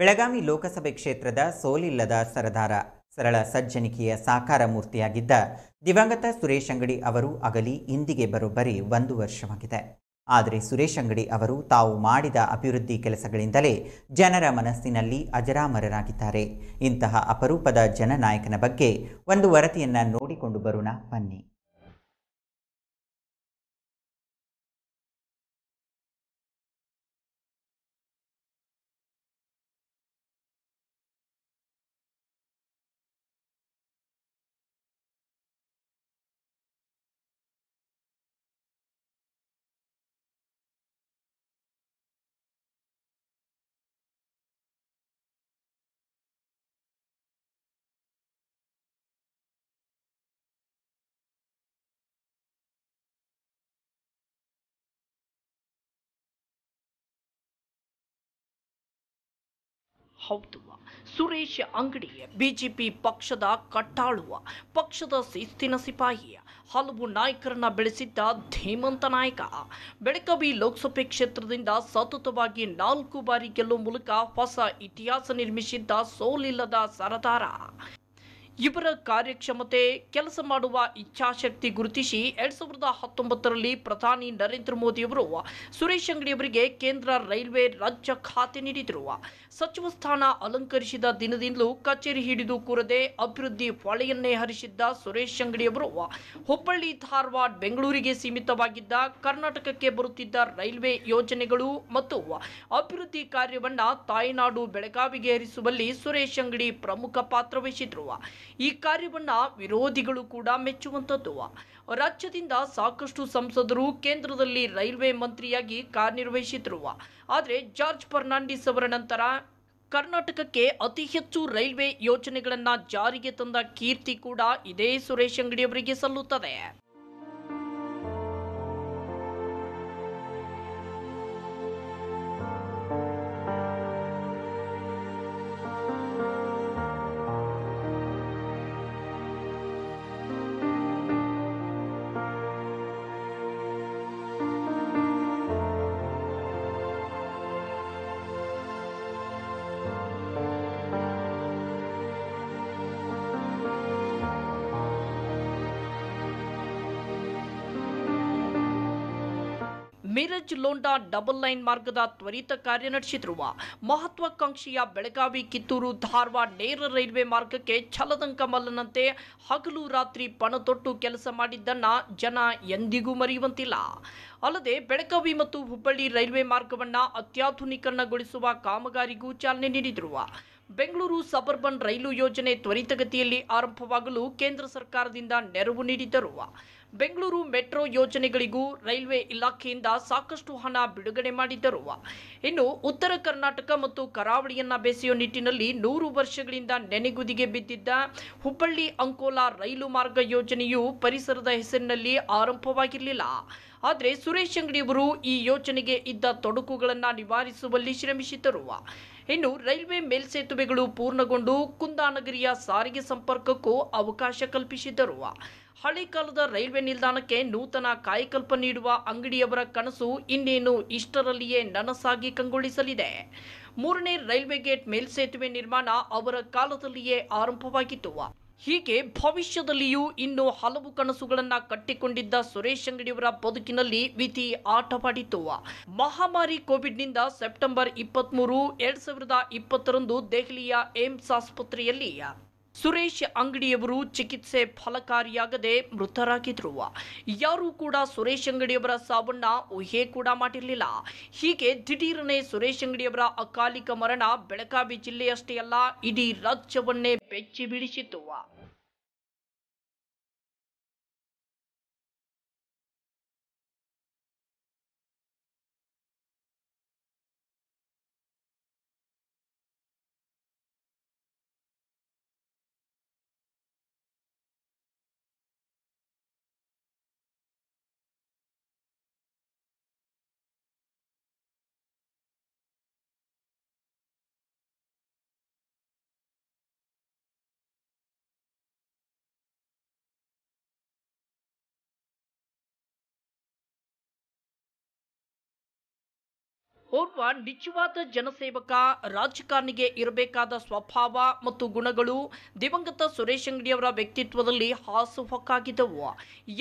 ಬೆಳಗಾವಿ ಲೋಕಸಭೆ ಕ್ಷೇತ್ರದ ಸೋಲಿಲ್ಲದ ಸರದಾರ ಸರಳ ಸಜ್ಜನಿಕೆಯ ಸಾಕಾರ ಮೂರ್ತಿಯಾಗಿದ್ದ ದಿವಂಗತ ಸುರೇಶ್ ಅಂಗಡಿ ಅವರು ಅಗಲಿ ಇಂದಿಗೆ ಬರೋಬ್ಬರಿ ಒಂದು ವರ್ಷವಾಗಿದೆ ಆದರೆ ಸುರೇಶ್ ಅಂಗಡಿ ಅವರು ತಾವು ಮಾಡಿದ ಅಭಿವೃದ್ಧಿ ಕೆಲಸಗಳಿಂದಲೇ ಜನರ ಮನಸ್ಸಿನಲ್ಲಿ ಅಜರಾಮರರಾಗಿದ್ದಾರೆ ಇಂತಹ ಅಪರೂಪದ ಜನನಾಯಕನ ಬಗ್ಗೆ ಒಂದು ವರದಿಯನ್ನು ನೋಡಿಕೊಂಡು ಬರೋಣ ಬನ್ನಿ ಹೌದು ಸುರೇಶ್ ಅಂಗಡಿ ಬಿಜೆಪಿ ಪಕ್ಷದ ಕಟ್ಟಾಳುವ ಪಕ್ಷದ ಶಿಸ್ತಿನ ಸಿಪಾಯಿ ಹಲವು ನಾಯಕರನ್ನ ಬೆಳೆಸಿದ್ದ ಧೀಮಂತ ನಾಯಕ ಬೆಳಗಾವಿ ಲೋಕಸಭೆ ಕ್ಷೇತ್ರದಿಂದ ಸತತವಾಗಿ ನಾಲ್ಕು ಬಾರಿ ಗೆಲ್ಲುವ ಮೂಲಕ ಹೊಸ ಇತಿಹಾಸ ನಿರ್ಮಿಸಿದ್ದ ಸೋಲಿಲ್ಲದ ಸರದಾರ ಇವರ ಕಾರ್ಯಕ್ಷಮತೆ ಕೆಲಸ ಮಾಡುವ ಇಚ್ಛಾಶಕ್ತಿ ಗುರುತಿಸಿ ಎರಡ್ ಸಾವಿರದ ಹತ್ತೊಂಬತ್ತರಲ್ಲಿ ಪ್ರಧಾನಿ ನರೇಂದ್ರ ಮೋದಿಯವರು ಸುರೇಶ್ ಅಂಗಡಿಯವರಿಗೆ ಕೇಂದ್ರ ರೈಲ್ವೆ ರಾಜ್ಯ ಖಾತೆ ನೀಡಿದರು ಸಚಿವ ಸ್ಥಾನ ಅಲಂಕರಿಸಿದ ದಿನದಿಂದಲೂ ಕಚೇರಿ ಹಿಡಿದು ಕೂರದೆ ಅಭಿವೃದ್ಧಿ ಹೊಳೆಯನ್ನೇ ಹರಿಸಿದ್ದ ಸುರೇಶ್ ಅಂಗಡಿಯವರು ಹುಬ್ಬಳ್ಳಿ ಧಾರವಾಡ ಬೆಂಗಳೂರಿಗೆ ಸೀಮಿತವಾಗಿದ್ದ ಕರ್ನಾಟಕಕ್ಕೆ ಬರುತ್ತಿದ್ದ ರೈಲ್ವೆ ಯೋಜನೆಗಳು ಮತ್ತು ಅಭಿವೃದ್ಧಿ ಕಾರ್ಯವನ್ನ ತಾಯ್ನಾಡು ಬೆಳಗಾವಿಗೆ ಹರಿಸುವಲ್ಲಿ ಸುರೇಶ್ ಅಂಗಡಿ ಪ್ರಮುಖ ಪಾತ್ರ ವಹಿಸಿದ್ರು ಈ ಕಾರ್ಯವನ್ನು ವಿರೋಧಿಗಳು ಕೂಡ ಮೆಚ್ಚುವಂಥದ್ದು ರಾಜ್ಯದಿಂದ ಸಾಕಷ್ಟು ಸಂಸದರು ಕೇಂದ್ರದಲ್ಲಿ ರೈಲ್ವೆ ಮಂತ್ರಿಯಾಗಿ ಕಾರ್ಯನಿರ್ವಹಿಸಿದ್ರು ಆದರೆ ಜಾರ್ಜ್ ಫರ್ನಾಂಡಿಸ್ ಅವರ ನಂತರ ಕರ್ನಾಟಕಕ್ಕೆ ಅತಿ ಹೆಚ್ಚು ರೈಲ್ವೆ ಯೋಜನೆಗಳನ್ನು ಜಾರಿಗೆ ತಂದ ಕೀರ್ತಿ ಕೂಡ ಇದೇ ಸುರೇಶ್ ಅಂಗಡಿಯವರಿಗೆ ಸಲ್ಲುತ್ತದೆ ಮಿರಜ್ ಲೋಂಡಾ ಡಬಲ್ ಲೈನ್ ಮಾರ್ಗದ ತ್ವರಿತ ಕಾರ್ಯ ನಡೆಸಿದ್ರುವ ಮಹತ್ವಾಕಾಂಕ್ಷೆಯ ಬೆಳಗಾವಿ ಕಿತ್ತೂರು ಧಾರವಾಡ ನೇರ ರೈಲ್ವೆ ಮಾರ್ಗಕ್ಕೆ ಛಲದಂಕ ಮಲ್ಲನಂತೆ ಹಗಲು ರಾತ್ರಿ ಪಣತೊಟ್ಟು ಕೆಲಸ ಮಾಡಿದ್ದನ್ನ ಜನ ಎಂದಿಗೂ ಮರೆಯುವಂತಿಲ್ಲ ಅಲ್ಲದೆ ಬೆಳಗಾವಿ ಮತ್ತು ಹುಬ್ಬಳ್ಳಿ ರೈಲ್ವೆ ಮಾರ್ಗವನ್ನು ಅತ್ಯಾಧುನೀಕರಣಗೊಳಿಸುವ ಕಾಮಗಾರಿಗೂ ಚಾಲನೆ ನೀಡಿದರುವ ಬೆಂಗಳೂರು ಸಬರ್ಬನ್ ರೈಲು ಯೋಜನೆ ತ್ವರಿತಗತಿಯಲ್ಲಿ ಆರಂಭವಾಗಲು ಕೇಂದ್ರ ಸರ್ಕಾರದಿಂದ ನೆರವು ನೀಡಿದ್ದರು ಬೆಂಗಳೂರು ಮೆಟ್ರೋ ಯೋಜನೆಗಳಿಗೂ ರೈಲ್ವೆ ಇಲಾಖೆಯಿಂದ ಸಾಕಷ್ಟು ಹಣ ಬಿಡುಗಡೆ ಮಾಡಿದ್ದರು ಇನ್ನು ಉತ್ತರ ಕರ್ನಾಟಕ ಮತ್ತು ಕರಾವಳಿಯನ್ನ ಬೆಸೆಯುವ ನಿಟ್ಟಿನಲ್ಲಿ ನೂರು ವರ್ಷಗಳಿಂದ ನೆನೆಗುದಿಗೆ ಬಿದ್ದಿದ್ದ ಹುಬ್ಬಳ್ಳಿ ಅಂಕೋಲಾ ರೈಲು ಮಾರ್ಗ ಯೋಜನೆಯು ಪರಿಸರದ ಹೆಸರಿನಲ್ಲಿ ಆರಂಭವಾಗಿರಲಿಲ್ಲ ಆದರೆ ಸುರೇಶ್ ಅಂಗಡಿಯವರು ಈ ಯೋಜನೆಗೆ ಇದ್ದ ತೊಡಕುಗಳನ್ನು ನಿವಾರಿಸುವಲ್ಲಿ ಶ್ರಮಿಸಿದ್ದರು ಇನ್ನು ರೈಲ್ವೆ ಮೇಲ್ಸೇತುವೆಗಳು ಪೂರ್ಣಗೊಂಡು ಕುಂದಾನಗರಿಯ ಸಾರಿಗೆ ಸಂಪರ್ಕಕ್ಕೂ ಅವಕಾಶ ಕಲ್ಪಿಸಿದ್ದರು ಹಳೆ ಕಾಲದ ರೈಲ್ವೆ ನಿಲ್ದಾಣಕ್ಕೆ ನೂತನ ಕಾಯಕಲ್ಪ ನೀಡುವ ಅಂಗಡಿಯವರ ಕನಸು ಇನ್ನೇನು ಇಷ್ಟರಲ್ಲಿಯೇ ನನಸಾಗಿ ಕಂಗೊಳಿಸಲಿದೆ ಮೂರನೇ ರೈಲ್ವೆ ಗೇಟ್ ಮೇಲ್ಸೇತುವೆ ನಿರ್ಮಾಣ ಅವರ ಕಾಲದಲ್ಲಿಯೇ ಆರಂಭವಾಗಿತ್ತು ಹೀಗೆ ಭವಿಷ್ಯದಲ್ಲಿಯೂ ಇನ್ನು ಹಲವು ಕನಸುಗಳನ್ನು ಕಟ್ಟಿಕೊಂಡಿದ್ದ ಸುರೇಶ್ ಅಂಗಡಿಯವರ ಬದುಕಿನಲ್ಲಿ ವಿಧಿ ಆಟವಾಡಿತು ಮಹಾಮಾರಿ ಕೋವಿಡ್ನಿಂದ ಸೆಪ್ಟೆಂಬರ್ ಇಪ್ಪತ್ತ್ಮೂರು ಎರಡು ಸಾವಿರದ ಇಪ್ಪತ್ತರಂದು ದೆಹಲಿಯ ಏಮ್ಸ್ ಆಸ್ಪತ್ರೆಯಲ್ಲಿ ಸುರೇಶ್ ಅಂಗಡಿಯವರು ಚಿಕಿತ್ಸೆ ಫಲಕಾರಿಯಾಗದೆ ಮೃತರಾಗಿದ್ರು ಯಾರೂ ಕೂಡ ಸುರೇಶ್ ಅಂಗಡಿಯವರ ಸಾವನ್ನ ಊಹೆ ಕೂಡ ಮಾಡಿರಲಿಲ್ಲ ಹೀಗೆ ದಿಢೀರನೆ ಸುರೇಶ್ ಅಂಗಡಿಯವರ ಅಕಾಲಿಕ ಮರಣ ಬೆಳಗಾವಿ ಜಿಲ್ಲೆಯಷ್ಟೇ ಅಲ್ಲ ಇಡೀ ರಾಜ್ಯವನ್ನೇ ಬೆಚ್ಚಿ ಬೀಳಿಸಿತ್ತು ಓರ್ವ ನಿಜವಾದ ಜನಸೇವಕ ರಾಜಕಾರಣಿಗೆ ಇರಬೇಕಾದ ಸ್ವಭಾವ ಮತ್ತು ಗುಣಗಳು ದಿವಂಗತ ಸುರೇಶ್ ಅಂಗಡಿಯವರ ವ್ಯಕ್ತಿತ್ವದಲ್ಲಿ ಹಾಸುಹೊಕ್ಕಾಗಿದ್ದವು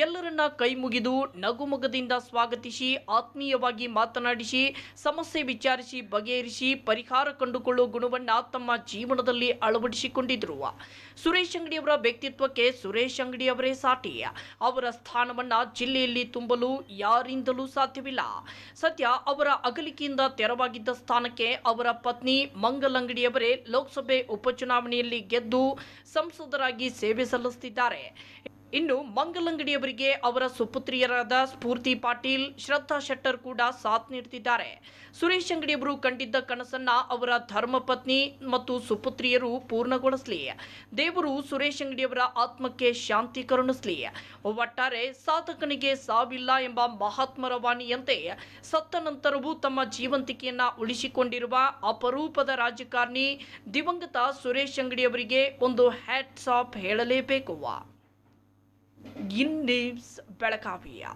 ಎಲ್ಲರನ್ನ ಕೈ ಮುಗಿದು ನಗುಮುಗದಿಂದ ಸ್ವಾಗತಿಸಿ ಆತ್ಮೀಯವಾಗಿ ಮಾತನಾಡಿಸಿ ಸಮಸ್ಯೆ ವಿಚಾರಿಸಿ ಬಗೆಹರಿಸಿ ಪರಿಹಾರ ಕಂಡುಕೊಳ್ಳುವ ಗುಣವನ್ನು ತಮ್ಮ ಜೀವನದಲ್ಲಿ ಅಳವಡಿಸಿಕೊಂಡಿದ್ರು ಸುರೇಶ್ ಅಂಗಡಿಯವರ ವ್ಯಕ್ತಿತ್ವಕ್ಕೆ ಸುರೇಶ್ ಅಂಗಡಿಯವರೇ ಸಾಟಿ ಅವರ ಸ್ಥಾನವನ್ನ ಜಿಲ್ಲೆಯಲ್ಲಿ ತುಂಬಲು ಯಾರಿಂದಲೂ ಸಾಧ್ಯವಿಲ್ಲ ಸದ್ಯ ಅವರ ಅಗಲಿಕೆಯಿಂದ ತೆರವಾಗಿದ್ದ ಸ್ಥಾನಕ್ಕೆ ಅವರ ಪತ್ನಿ ಮಂಗಲಂಗಡಿಯವರೇ ಲೋಕಸಭೆ ಉಪಚುನಾವಣೆಯಲ್ಲಿ ಗೆದ್ದು ಸಂಸದರಾಗಿ ಸೇವೆ ಸಲ್ಲಿಸುತ್ತಿದ್ದಾರೆ ಇನ್ನು ಮಂಗಲಂಗಡಿಯವರಿಗೆ ಅವರ ಸುಪುತ್ರಿಯರಾದ ಸ್ಫೂರ್ತಿ ಪಾಟೀಲ್ ಶ್ರದ್ಧಾ ಶೆಟ್ಟರ್ ಕೂಡ ಸಾಥ್ ನೀಡುತ್ತಿದ್ದಾರೆ ಸುರೇಶ್ ಅಂಗಡಿಯವರು ಕಂಡಿದ್ದ ಕನಸನ್ನ ಅವರ ಧರ್ಮಪತ್ನಿ ಮತ್ತು ಸುಪುತ್ರಿಯರು ಪೂರ್ಣಗೊಳಿಸಲಿ ದೇವರು ಸುರೇಶ್ ಅಂಗಡಿಯವರ ಆತ್ಮಕ್ಕೆ ಶಾಂತಿ ಕರುಣಿಸಲಿ ಒಟ್ಟಾರೆ ಸಾಧಕನಿಗೆ ಸಾವಿಲ್ಲ ಎಂಬ ಮಹಾತ್ಮರ ವಾಣಿಯಂತೆ ಸತ್ತ ನಂತರವೂ ತಮ್ಮ ಜೀವಂತಿಕೆಯನ್ನ ಉಳಿಸಿಕೊಂಡಿರುವ ಅಪರೂಪದ ರಾಜಕಾರಣಿ ದಿವಂಗತ ಸುರೇಶ್ ಅಂಗಡಿಯವರಿಗೆ ಒಂದು ಹ್ಯಾಟ್ಸ್ ಆಫ್ ಹೇಳಲೇಬೇಕು ಗಿನ್ ಲೀವ್ಸ್ ಬೆಳಕಾವಿಯ